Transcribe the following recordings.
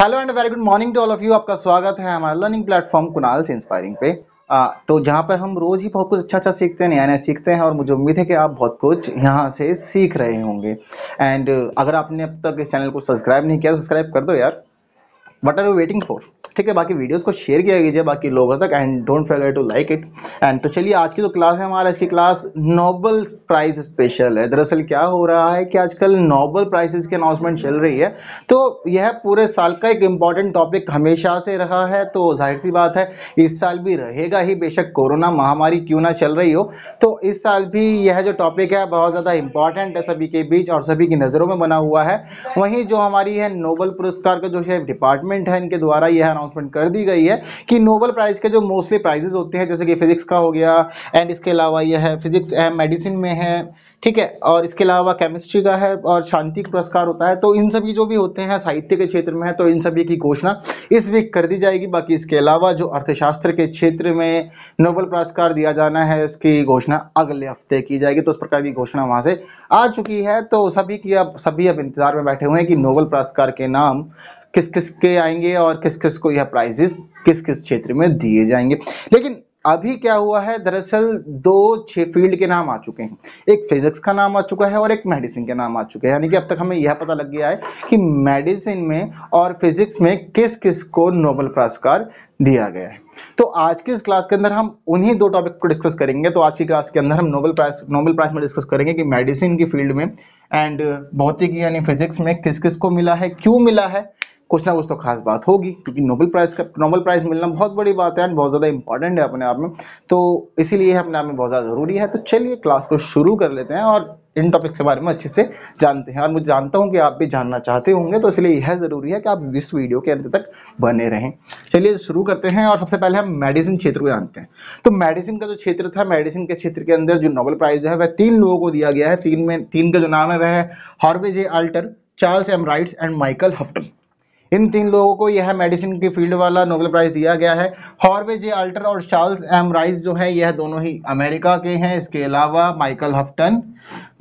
hello and very good morning to all of you आपका स्वागत है हमारे लर्निंग प्लेटफॉर्म कुनाल से इंस्पायरिंग पे आ, तो जहाँ पर हम रोज़ ही बहुत कुछ अच्छा अच्छा सीखते हैं नया नया सीखते हैं और मुझे उम्मीद है कि आप बहुत कुछ यहाँ से सीख रहे होंगे एंड अगर आपने अब तक इस चैनल को सब्सक्राइब नहीं किया तो सब्सक्राइब कर दो यार what are you waiting for ठीक है बाकी वीडियोज़ को शेयर किया कीजिए बाकी लोगों तक and don't fail to like it and तो चलिए आज की जो तो क्लास है हमारा इसकी क्लास नोबल प्राइज स्पेशल है दरअसल क्या हो रहा है कि आजकल नोबल प्राइजेस की अनाउंसमेंट चल रही है तो यह पूरे साल का एक इम्पॉर्टेंट टॉपिक हमेशा से रहा है तो जाहिर सी बात है इस साल भी रहेगा ही बेशक कोरोना महामारी क्यों ना चल रही हो तो इस साल भी यह जो टॉपिक है बहुत ज़्यादा इंपॉर्टेंट है सभी के बीच और सभी की नज़रों में बना हुआ है वहीं जो हमारी है नोबल पुरस्कार का जो है डिपार्टमेंट है इनके द्वारा यह अनाउंसमेंट कर दी गई है कि नोबल प्राइज के जो मोस्टली प्राइजेज होते हैं जैसे कि फिजिक्स का हो गया एंड इसके अलावा यह है फिजिक्स है मेडिसिन में है ठीक है और इसके अलावा केमिस्ट्री का है और शांति पुरस्कार होता है तो इन सभी जो भी होते हैं साहित्य के क्षेत्र में है तो इन सभी की घोषणा इस वीक कर दी जाएगी बाकी इसके अलावा जो अर्थशास्त्र के क्षेत्र में नोबल पुरस्कार दिया जाना है उसकी घोषणा अगले हफ्ते की जाएगी तो उस प्रकार की घोषणा वहाँ से आ चुकी है तो सभी की अब सभी अब इंतजार में बैठे हुए हैं कि नोबल पुरस्कार के नाम किस किस के आएंगे और किस किस को यह प्राइजेस किस किस क्षेत्र में दिए जाएंगे लेकिन अभी क्या हुआ है दरअसल दो छः फील्ड के नाम आ चुके हैं एक फिजिक्स का नाम आ चुका है और एक मेडिसिन के नाम आ चुके हैं यानी कि अब तक हमें यह पता लग गया है कि मेडिसिन में और फिजिक्स में किस किस को नोबल पुरस्कार दिया गया है तो आज की इस क्लास के अंदर हम उन्हीं दो टॉपिक को डिस्कस करेंगे तो आज की क्लास के अंदर हम नोबल प्राइज नोबल प्राइज में डिस्कस करेंगे कि मेडिसिन की फील्ड में एंड भौतिकी यानी फिजिक्स में किस किस को मिला है क्यों मिला है कुछ ना कुछ तो खास बात होगी क्योंकि नोबल प्राइज़ का नोबल प्राइज़ मिलना बहुत बड़ी बात है एंड बहुत ज़्यादा इंपॉर्टेंट है अपने आप में तो इसीलिए अपने आप में बहुत ज़्यादा ज़रूरी है तो चलिए क्लास को शुरू कर लेते हैं और इन टॉपिक्स के बारे में अच्छे से जानते हैं और मुझे जानता हूँ कि आप भी जानना चाहते होंगे तो इसलिए यह ज़रूरी है कि आप इस वीडियो के अंत तक बने रहें चलिए शुरू करते हैं और सबसे पहले हम मेडिसिन क्षेत्र को जानते हैं तो मेडिसिन का जो क्षेत्र था मेडिसिन के क्षेत्र के अंदर जो नोबल प्राइज़ है वह तीन लोगों को दिया गया है तीन में तीन का जो नाम है वह है ए Alter Charles M Rice and Michael Houghton इन तीन लोगों को यह मेडिसिन की फील्ड वाला नोबेल प्राइज़ दिया गया है हॉर्वे जे अल्टर और चार्ल्स एम राइस जो है यह दोनों ही अमेरिका के हैं इसके अलावा माइकल हफ्टन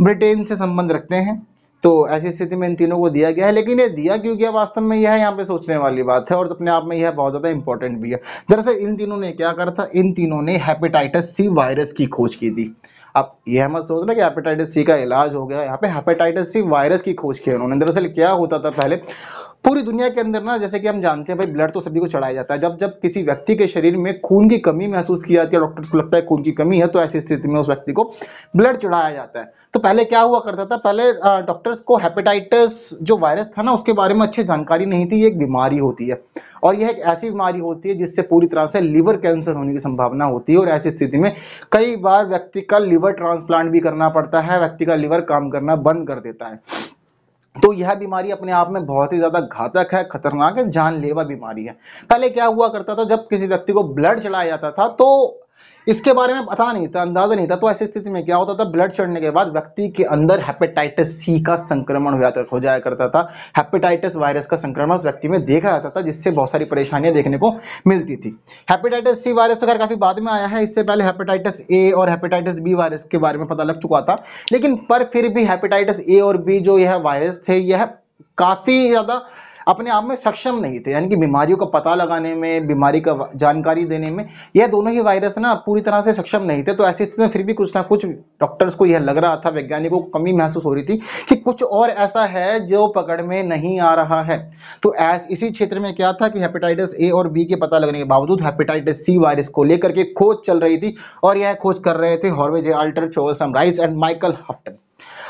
ब्रिटेन से संबंध रखते हैं तो ऐसी स्थिति में इन तीनों को दिया गया है लेकिन ये दिया क्यों गया वास्तव में यह यहाँ पे सोचने वाली बात है और अपने आप में यह बहुत ज़्यादा इंपॉर्टेंट भी है दरअसल इन तीनों ने क्या करा था इन तीनों ने हेपेटाइटिस सी वायरस की खोज की थी आप यह मत सोच रहे कि हेपेटाइटिस सी का इलाज हो गया यहाँ पे हेपेटाइटिस सी वायरस की खोज की उन्होंने दरअसल क्या होता था पहले पूरी दुनिया के अंदर ना जैसे कि हम जानते हैं भाई ब्लड तो सभी को चढ़ाया जाता है जब जब किसी व्यक्ति के शरीर में खून की कमी महसूस की जाती है डॉक्टर्स को लगता है खून की कमी है तो ऐसी स्थिति में उस व्यक्ति को ब्लड चढ़ाया जाता है तो पहले क्या हुआ करता था पहले डॉक्टर्स को हेपेटाइटिस जो वायरस था ना उसके बारे में अच्छी जानकारी नहीं थी ये एक बीमारी होती है और यह एक ऐसी बीमारी होती है जिससे पूरी तरह से लिवर कैंसर होने की संभावना होती है और ऐसी स्थिति में कई बार व्यक्ति का लिवर ट्रांसप्लांट भी करना पड़ता है व्यक्ति का लिवर काम करना बंद कर देता है तो यह बीमारी अपने आप में बहुत ही ज़्यादा घातक है खतरनाक है जानलेवा बीमारी है पहले क्या हुआ करता था जब किसी व्यक्ति को ब्लड चढ़ाया जाता था तो इसके बारे में पता नहीं था अंदाजा नहीं था तो ऐसी स्थिति में क्या होता था ब्लड चढ़ने के बाद व्यक्ति के अंदर हेपेटाइटिस सी का संक्रमण हो जाया करता था हेपेटाइटिस वायरस का संक्रमण उस व्यक्ति में देखा जाता था जिससे बहुत सारी परेशानियां देखने को मिलती थी हेपेटाइटिस सी वायरस तो खैर काफी बाद में आया है इससे पहले हेपेटाइटिस ए और हेपेटाइटिस बी वायरस के बारे में पता लग चुका था लेकिन पर फिर भी हेपेटाइटिस ए और बी जो यह वायरस थे यह काफी ज्यादा अपने आप में सक्षम नहीं थे यानी कि बीमारियों का पता लगाने में बीमारी का जानकारी देने में यह दोनों ही वायरस ना पूरी तरह से सक्षम नहीं थे तो ऐसी स्थिति में फिर भी कुछ ना कुछ डॉक्टर्स को यह लग रहा था वैज्ञानिकों को कमी महसूस हो रही थी कि कुछ और ऐसा है जो पकड़ में नहीं आ रहा है तो ऐस इसी क्षेत्र में क्या था कि हेपेटाइटिस ए और बी के पता लगने के बावजूद हेपेटाइटिस सी वायरस को लेकर के खोज चल रही थी और यह खोज कर रहे थे Harvey J Alter Charles Rice and Michael Houghton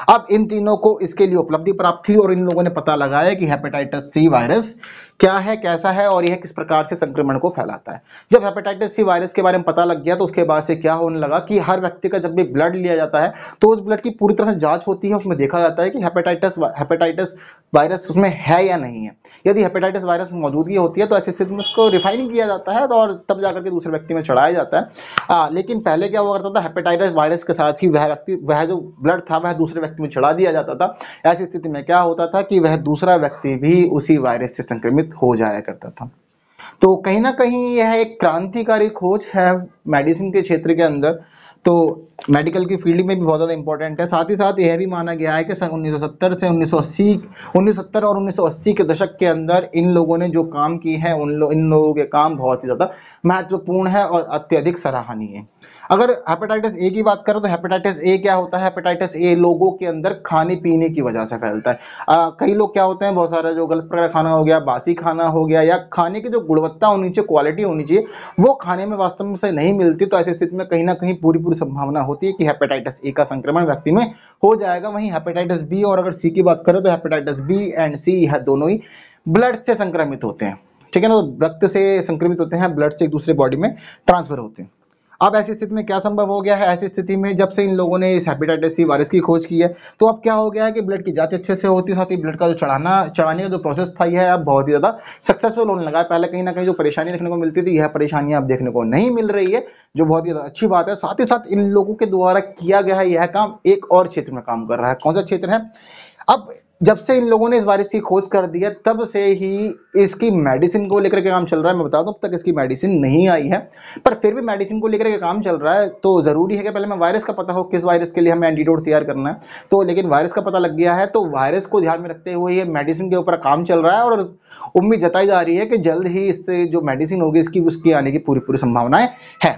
अब इन तीनों को इसके लिए उपलब्धि प्राप्त थी और इन लोगों ने पता लगाया कि हेपेटाइटिस सी वायरस क्या है कैसा है और यह किस प्रकार से संक्रमण को फैलाता है जब हेपेटाइटिस सी वायरस के बारे में पता लग गया तो उसके बाद से क्या होने लगा कि हर व्यक्ति का जब भी ब्लड लिया जाता है तो उस ब्लड की पूरी तरह से जांच होती है उसमें देखा जाता है कि हेपेटाइटिस हेपेटाइटिस वायरस उसमें है या नहीं है यदि हेपेटाइटिस वायरस मौजूदगी होती है तो ऐसी स्थिति में उसको रिफाइनिंग किया जाता है और तब जाकर के दूसरे व्यक्ति में चढ़ाया जाता है आ, लेकिन पहले क्या हुआ करता था हेपेटाइटिस वायरस के साथ ही वह व्यक्ति वह जो ब्लड था वह दूसरे व्यक्ति व्यक्ति में छिड़ा दिया जाता था ऐसी स्थिति में क्या होता था कि वह दूसरा व्यक्ति भी उसी वायरस से संक्रमित हो जाया करता था तो कहीं ना कहीं यह एक क्रांतिकारी खोज है मेडिसिन के क्षेत्र के अंदर तो मेडिकल की फील्ड में भी बहुत ज़्यादा इंपॉर्टेंट है साथ ही साथ यह भी माना गया है कि सन 1970 से 1980 1970 और 1980 के दशक के अंदर इन लोगों ने जो काम किए हैं उन लो, इन लोगों के काम बहुत ही ज़्यादा महत्वपूर्ण है और अत्यधिक सराहनीय है अगर हेपेटाइटिस ए की बात करें तो हेपेटाइटिस ए क्या होता है हेपेटाइटिस ए लोगों के अंदर खाने पीने की वजह से फैलता है आ, कई लोग क्या होते हैं बहुत सारा जो गलत प्रकार खाना हो गया बासी खाना हो गया या खाने की जो गुणवत्ता होनी चाहिए क्वालिटी होनी चाहिए वो खाने में वास्तव में से नहीं मिलती तो ऐसी स्थिति में कहीं ना कहीं पूरी पूरी पूर्ण संभावना होती है कि हेपेटाइटिस ए का संक्रमण व्यक्ति में हो जाएगा वहीं हेपेटाइटिस बी और अगर सी की बात करें तो हेपेटाइटिस बी एंड सी यह दोनों ही ब्लड से संक्रमित होते हैं ठीक है ना तो रक्त से संक्रमित होते हैं ब्लड से एक दूसरे बॉडी में ट्रांसफर होते हैं अब ऐसी स्थिति में क्या संभव हो गया है ऐसी स्थिति में जब से इन लोगों ने इस हेपेटाइटिस सी वायरस की खोज की है तो अब क्या हो गया है कि ब्लड की जांच अच्छे से होती साथ ही ब्लड का जो चढ़ाना चढ़ाने का जो प्रोसेस था यह अब बहुत ही ज़्यादा सक्सेसफुल होने लगा है पहले कहीं ना कहीं जो परेशानी देखने को मिलती थी यह परेशानियाँ अब देखने को नहीं मिल रही है जो बहुत ही ज़्यादा अच्छी बात है साथ ही साथ इन लोगों के द्वारा किया गया है यह काम एक और क्षेत्र में काम कर रहा है कौन सा क्षेत्र है अब जब से इन लोगों ने इस वायरस की खोज कर दी है तब से ही इसकी मेडिसिन को लेकर के काम चल रहा है मैं बता दूं अब तक इसकी मेडिसिन नहीं आई है पर फिर भी मेडिसिन को लेकर के काम चल रहा है तो ज़रूरी है कि पहले मैं वायरस का पता हो किस वायरस के लिए हमें एंटीडोट तैयार करना है तो लेकिन वायरस का पता लग गया है तो वायरस को ध्यान में रखते हुए ये मेडिसिन के ऊपर काम चल रहा है और उम्मीद जताई जा रही है कि जल्द ही इससे जो मेडिसिन होगी इसकी उसकी आने की पूरी पूरी संभावनाएँ है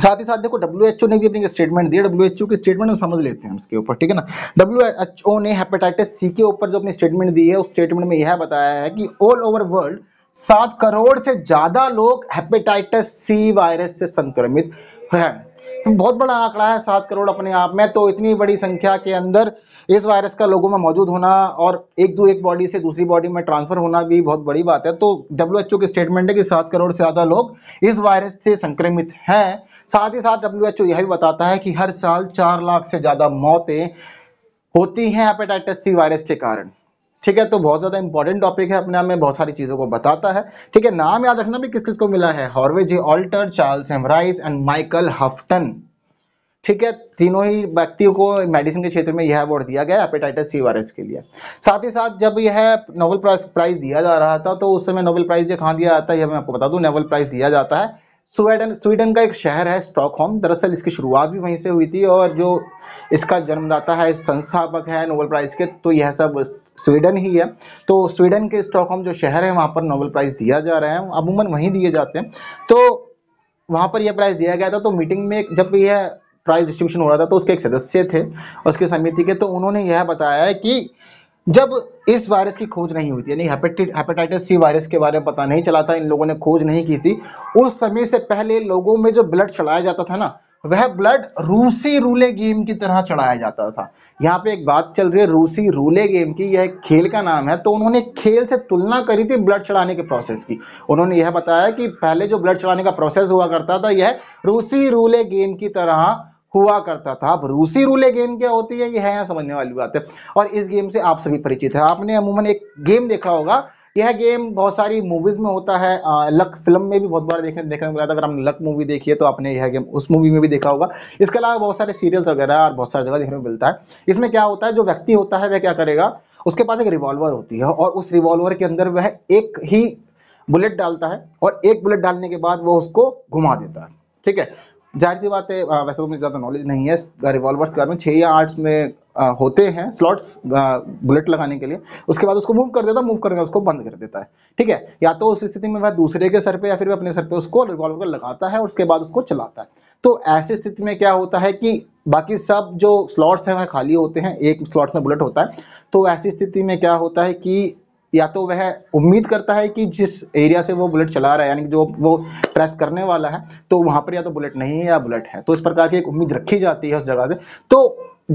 साथ ही साथ देखो डब्ल्यू एच ओ ने भी अपनी स्टेटमेंट दिया डब्ल्यू एच ओ की स्टेटमेंट समझ लेते हैं उसके ऊपर ठीक है ना डब्ल्यू एच ओ ने हेपेटाइटिस सी के ऊपर जो अपनी स्टेटमेंट दी है उस स्टेटमेंट में यह बताया है कि ऑल ओवर वर्ल्ड सात करोड़ से ज्यादा लोग हेपेटाइटिस सी वायरस से संक्रमित हैं बहुत बड़ा आंकड़ा है सात करोड़ अपने आप में तो इतनी बड़ी संख्या के अंदर इस वायरस का लोगों में मौजूद होना और एक दो एक बॉडी से दूसरी बॉडी में ट्रांसफर होना भी बहुत बड़ी बात है तो डब्ल्यू की स्टेटमेंट है कि सात करोड़ से ज़्यादा लोग इस वायरस से संक्रमित हैं साथ ही साथ डब्ल्यू यह भी बताता है कि हर साल चार लाख से ज़्यादा मौतें होती हैं हेपेटाइटिस सी वायरस के कारण ठीक है तो बहुत ज़्यादा इंपॉर्टेंट टॉपिक है अपने आप में बहुत सारी चीज़ों को बताता है ठीक है नाम याद रखना भी किस किस को मिला है Harvey J Alter Charles M Rice and Michael Houghton ठीक है तीनों ही व्यक्तियों को मेडिसिन के क्षेत्र में यह अवार्ड दिया गया हेपेटाइटिस सी वायरस के लिए साथ ही साथ जब यह नोबेल प्राइज दिया जा रहा था तो उस समय नोबेल प्राइज कहाँ दिया जाता है यह मैं आपको बता दूं नोबेल प्राइज दिया जाता है स्वीडन स्वीडन का एक शहर है स्टॉकहोम दरअसल इसकी शुरुआत भी वहीं से हुई थी और जो इसका जन्मदाता है संस्थापक है नोबेल प्राइज के तो यह सब स्वीडन ही है तो स्वीडन के स्टॉकहोम जो शहर है वहाँ पर नोबेल प्राइज़ दिया जा रहा है अमूमन वहीं दिए जाते हैं तो वहाँ पर यह प्राइज़ दिया गया था तो मीटिंग में जब यह प्राइज़ डिस्ट्रीब्यूशन हो रहा था तो उसके एक सदस्य थे उसके समिति के तो उन्होंने यह बताया है कि जब इस वायरस की खोज नहीं हुई थी यानी हेपेटाइटिस सी वायरस के बारे में पता नहीं चला था इन लोगों ने खोज नहीं की थी उस समय से पहले लोगों में जो ब्लड चढ़ाया जाता था ना वह ब्लड रूसी रूले गेम की तरह चढ़ाया जाता था यहाँ पे एक बात चल रही है रूसी रूले गेम की यह खेल का नाम है तो उन्होंने खेल से तुलना करी थी ब्लड चढ़ाने के प्रोसेस की उन्होंने यह बताया कि पहले जो ब्लड चढ़ाने का प्रोसेस हुआ करता था यह रूसी रूले गेम की तरह हुआ करता था अब रूसी रूले गेम क्या होती है यह है समझने वाली बात है और इस गेम से आप सभी परिचित है आपने अमूमन एक गेम देखा होगा यह गेम बहुत सारी मूवीज में होता है आ, लक फिल्म में भी बहुत बार देखने देखने को मिला था अगर हमने लक मूवी देखी है तो आपने यह गेम उस मूवी में भी देखा होगा इसके अलावा बहुत सारे सीरियल्स वगैरह और बहुत सारी जगह देखने को मिलता है इसमें क्या होता है जो व्यक्ति होता है वह क्या करेगा उसके पास एक रिवॉल्वर होती है और उस रिवॉल्वर के अंदर वह एक ही बुलेट डालता है और एक बुलेट डालने के बाद वो उसको घुमा देता है ठीक है जाहिर सी बात है वैसे तो मुझे ज़्यादा नॉलेज नहीं है रिवॉल्वर्स के बारे में छः या आठ में होते हैं स्लॉट्स बुलेट लगाने के लिए उसके बाद उसको मूव कर देता है मूव करके उसको बंद कर देता है ठीक है या तो उस स्थिति में वह दूसरे के सर पे या फिर वह अपने सर पे उसको रिवॉल्वर लगाता है और उसके बाद उसको चलाता है तो ऐसी स्थिति में क्या होता है कि बाकी सब जो स्लॉट्स हैं वह खाली होते हैं एक स्लॉट में बुलेट होता है तो ऐसी स्थिति में क्या होता है कि या तो वह उम्मीद करता है कि जिस एरिया से वो बुलेट चला रहा है यानी कि जो वो प्रेस करने वाला है तो वहाँ पर या तो बुलेट नहीं है या बुलेट है तो इस प्रकार की एक उम्मीद रखी जाती है उस जगह से तो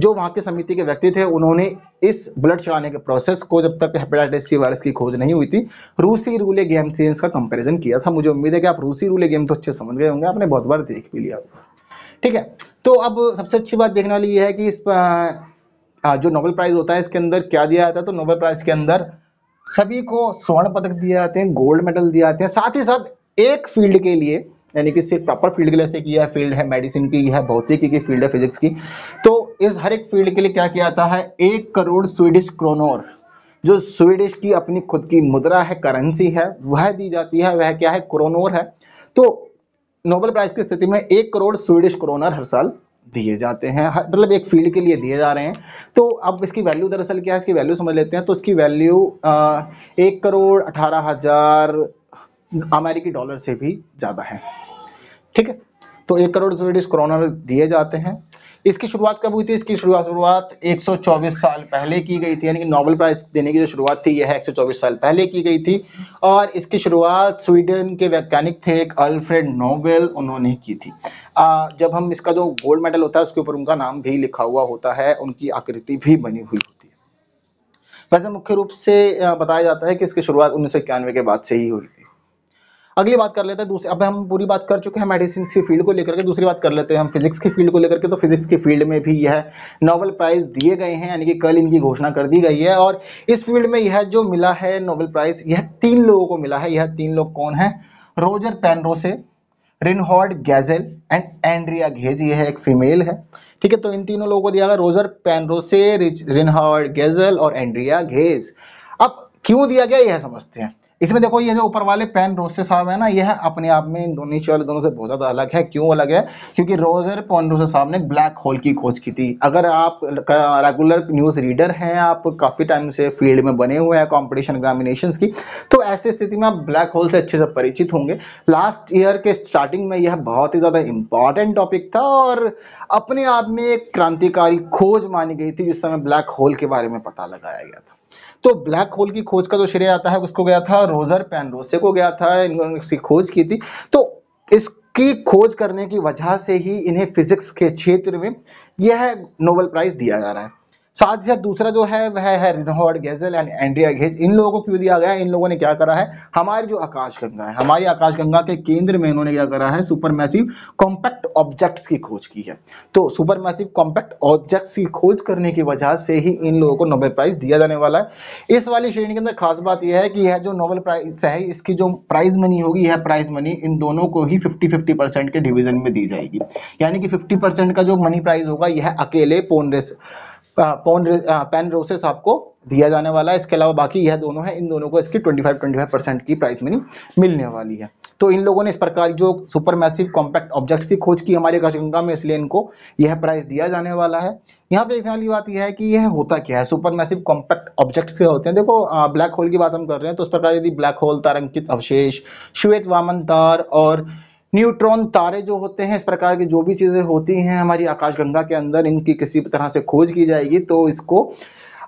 जो वहाँ के समिति के व्यक्ति थे उन्होंने इस बुलेट चलाने के प्रोसेस को जब तक हेपेटाइटिस सी वायरस की खोज नहीं हुई थी रूसी रूले गेम से इसका कंपेरिजन किया था मुझे उम्मीद है कि आप रूसी रूले गेम तो अच्छे समझ गए होंगे आपने बहुत बार देख भी लिया ठीक है तो अब सबसे अच्छी बात देखने वाली ये है कि इस जो नोबल प्राइज़ होता है इसके अंदर क्या दिया जाता है तो नोबल प्राइज़ के अंदर सभी को स्वर्ण पदक दिए जाते हैं गोल्ड मेडल दिए जाते हैं साथ ही साथ एक फील्ड के लिए यानी कि सिर्फ प्रॉपर फील्ड के लिए जैसे कि यह फील्ड है मेडिसिन की है भौतिकी की फील्ड है फिजिक्स की तो इस हर एक फील्ड के लिए क्या किया जाता है एक करोड़ स्वीडिश क्रोनोर जो स्वीडिश की अपनी खुद की मुद्रा है करेंसी है वह दी जाती है वह क्या है क्रोनोर है तो नोबेल प्राइज की स्थिति में एक करोड़ स्वीडिश क्रोनर हर साल दिए जाते हैं मतलब एक फील्ड के लिए दिए जा रहे हैं तो अब इसकी वैल्यू दरअसल क्या है इसकी वैल्यू समझ लेते हैं तो इसकी वैल्यू एक करोड़ अठारह हज़ार अमेरिकी डॉलर से भी ज़्यादा है ठीक है तो एक करोड़ जो क्रोनर दिए जाते हैं इसकी शुरुआत कब हुई थी इसकी शुरुआत शुरुआत 124 साल पहले की गई थी यानी कि नोबेल प्राइज देने की जो शुरुआत थी यह 124 साल पहले की गई थी और इसकी शुरुआत स्वीडन के वैज्ञानिक थे एक अल्फ्रेड नोबेल उन्होंने की थी आ, जब हम इसका जो गोल्ड मेडल होता है उसके ऊपर उनका नाम भी लिखा हुआ होता है उनकी आकृति भी बनी हुई होती है वैसे मुख्य रूप से बताया जाता है कि इसकी शुरुआत उन्नीस के बाद से ही हुई थी अगली बात कर लेते हैं दूसरे अब हम पूरी बात कर चुके हैं मेडिसिन की फील्ड को लेकर के दूसरी बात कर लेते हैं हम फिजिक्स की फील्ड को लेकर के तो फिजिक्स की फील्ड में भी यह नोबल प्राइज़ दिए गए हैं यानी कि कल इनकी घोषणा कर दी गई है और इस फील्ड में यह जो मिला है नोबल प्राइज़ यह तीन लोगों को मिला है यह तीन लोग कौन है Roger Penrose Reinhard Genzel and Andrea Ghez यह एक फीमेल है ठीक है तो इन तीनों लोगों को दिया गया रोजर पैनरोसे रिनहॉर्ड गैजल और एंड्रिया घेज अब क्यों दिया गया यह समझते हैं इसमें देखो ये जो ऊपर वाले पेन रोसे साहब है ना यह अपने आप में इंडोनेशिया वाले दोनों से बहुत ज़्यादा अलग है क्यों अलग है क्योंकि रोजर पेन रोसे साहब ने ब्लैक होल की खोज की थी अगर आप रेगुलर न्यूज़ रीडर हैं आप काफ़ी टाइम से फील्ड में बने हुए हैं कॉम्पिटिशन एग्जामिनेशन की तो ऐसी स्थिति में आप ब्लैक होल से अच्छे से परिचित होंगे लास्ट ईयर के स्टार्टिंग में यह बहुत ही ज़्यादा इंपॉर्टेंट टॉपिक था और अपने आप में एक क्रांतिकारी खोज मानी गई थी जिस समय ब्लैक होल के बारे में पता लगाया गया था तो ब्लैक होल की खोज का जो श्रेय आता है उसको गया था रोजर पेनरोसे को गया था इन्होंने इसकी खोज की थी तो इसकी खोज करने की वजह से ही इन्हें फिजिक्स के क्षेत्र में यह नोबेल प्राइज दिया जा रहा है साथ ही साथ दूसरा जो है वह है Reinhard Genzel and Andrea Ghez इन लोगों को क्यों दिया गया इन लोगों ने क्या करा है हमारी जो आकाशगंगा है हमारी आकाशगंगा के केंद्र में इन्होंने क्या करा है सुपर मैसिव कॉम्पैक्ट ऑब्जेक्ट्स की खोज की है तो सुपर मैसिव कॉम्पैक्ट ऑब्जेक्ट्स की खोज करने की वजह से ही इन लोगों को नोबेल प्राइज दिया जाने वाला है इस वाली श्रेणी के अंदर खास बात यह है कि यह जो नोबेल प्राइज है इसकी जो प्राइज मनी होगी यह प्राइज मनी इन दोनों को ही फिफ्टी फिफ्टी के डिविजन में दी जाएगी यानी कि फिफ्टी का जो मनी प्राइज होगा यह अकेले पोनरेस पोन रोसेस आपको दिया जाने वाला है इसके अलावा बाकी यह दोनों है इन दोनों को इसकी 25 25 परसेंट की प्राइस मनी मिलने वाली है तो इन लोगों ने इस प्रकार जो सुपर मैसिव कॉम्पैक्ट ऑब्जेक्ट्स की खोज की हमारे गजगंगा में इसलिए इनको यह प्राइस दिया जाने वाला है यहाँ पे एक वाली बात यह है कि यह होता क्या है सुपर मैसिव कॉम्पैक्ट ऑब्जेक्ट्स क्या होते हैं देखो ब्लैक होल की बात हम कर रहे हैं तो इस प्रकार यदि ब्लैक होल तारंकित अवशेष श्वेत वामन तार और न्यूट्रॉन तारे जो होते हैं इस प्रकार की जो भी चीज़ें होती हैं हमारी आकाशगंगा के अंदर इनकी किसी तरह से खोज की जाएगी तो इसको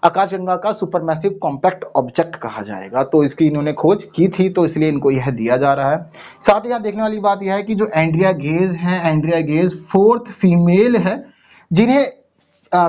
आकाशगंगा का सुपरमैसिव कॉम्पैक्ट ऑब्जेक्ट कहा जाएगा तो इसकी इन्होंने खोज की थी तो इसलिए इनको यह दिया जा रहा है साथ ही यहाँ देखने वाली बात यह है कि जो एंड्रिया गेज है एंड्रिया गेज फोर्थ फीमेल है जिन्हें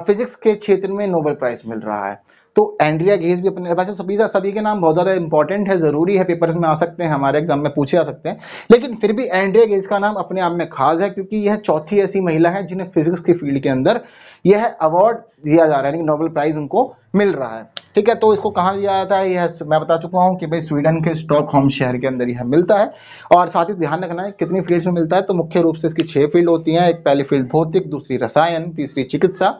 फिजिक्स के क्षेत्र में नोबेल प्राइज मिल रहा है तो एंड्रिया गेज भी अपने वैसे सभी सभी के नाम बहुत ज़्यादा इंपॉर्टेंट है ज़रूरी है पेपर्स में आ सकते हैं हमारे एग्जाम में पूछे आ सकते हैं लेकिन फिर भी एंड्रिया गेज का नाम अपने आप में खास है क्योंकि यह चौथी ऐसी महिला है जिन्हें फिजिक्स की फील्ड के अंदर यह अवार्ड दिया जा रहा है नोबल प्राइज उनको मिल रहा है ठीक है तो इसको कहाँ दिया जाता है यह मैं बता चुका हूँ कि भाई स्वीडन के होम शहर के अंदर यह मिलता है और साथ ही ध्यान रखना है कितनी फील्ड्स में मिलता है तो मुख्य रूप से इसकी छः फील्ड होती हैं एक पहली फील्ड भौतिक दूसरी रसायन तीसरी चिकित्सा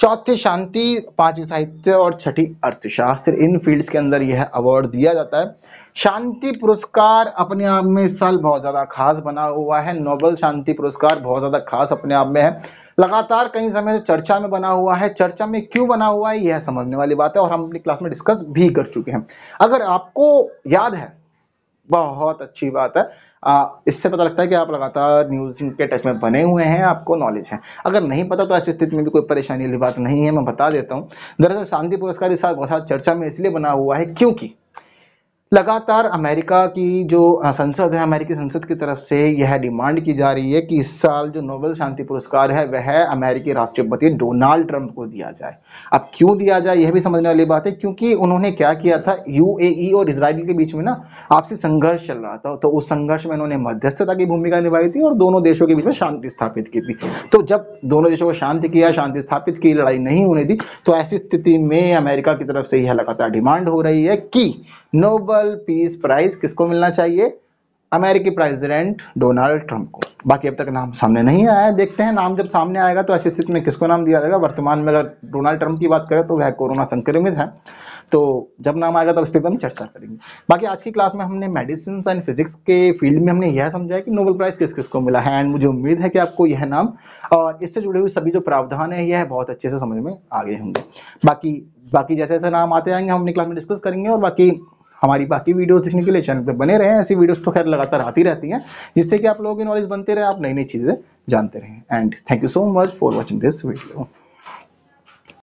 चौथी शांति पांचवी साहित्य और छठी अर्थशास्त्र इन फील्ड्स के अंदर यह अवार्ड दिया जाता है शांति पुरस्कार अपने आप में इस साल बहुत ज़्यादा खास बना हुआ है नोबल शांति पुरस्कार बहुत ज़्यादा खास अपने आप में है लगातार कई समय से चर्चा में बना हुआ है चर्चा में क्यों बना हुआ है यह समझने वाली बात है और हम अपनी क्लास में डिस्कस भी कर चुके हैं अगर आपको याद है बहुत अच्छी बात है आ, इससे पता लगता है कि आप लगातार न्यूज़ के टच में बने हुए हैं आपको नॉलेज है अगर नहीं पता तो ऐसी स्थिति में भी कोई परेशानी वाली बात नहीं है मैं बता देता हूँ दरअसल शांति पुरस्कार इस साल बहुत सारा चर्चा में इसलिए बना हुआ है क्योंकि लगातार अमेरिका की जो संसद है अमेरिकी संसद की तरफ से यह डिमांड की जा रही है कि इस साल जो नोबेल शांति पुरस्कार है वह अमेरिकी राष्ट्रपति डोनाल्ड ट्रंप को दिया जाए अब क्यों दिया जाए यह भी समझने वाली बात है क्योंकि उन्होंने क्या किया था यूएई और इसराइल के बीच में ना आपसी संघर्ष चल रहा था तो उस संघर्ष में उन्होंने मध्यस्थता की भूमिका निभाई थी और दोनों देशों के बीच में शांति स्थापित की थी तो जब दोनों देशों को शांति किया शांति स्थापित की लड़ाई नहीं होने दी तो ऐसी स्थिति में अमेरिका की तरफ से यह लगातार डिमांड हो रही है कि नोबल नोबल पीस प्राइज किसको मिलना चाहिए अमेरिकी प्रेसिडेंट डोनाल्ड ट्रंप को बाकी अब तक नाम सामने नहीं आया है देखते हैं नाम जब सामने आएगा तो ऐसी स्थिति में किसको नाम दिया जाएगा वर्तमान में अगर डोनाल्ड ट्रंप की बात करें तो वह कोरोना संक्रमित है तो जब नाम आएगा तो इस पर हम चर्चा करेंगे बाकी आज की क्लास में हमने मेडिसिन एंड फिजिक्स के फील्ड में हमने यह समझाया कि नोबल प्राइज़ किस किस को मिला है एंड मुझे उम्मीद है कि आपको यह नाम और इससे जुड़े हुए सभी जो प्रावधान है यह बहुत अच्छे से समझ में आ गए होंगे बाकी बाकी जैसे जैसे नाम आते आएंगे हम अपनी क्लास में डिस्कस करेंगे और बाकी हमारी बाकी वीडियोस देखने के लिए चैनल पे बने रहें ऐसी वीडियोस तो खैर लगातार आती रहती हैं जिससे कि आप लोगों की नॉलेज बनते रहे आप नई नई चीज़ें जानते रहें and thank you so much for watching this video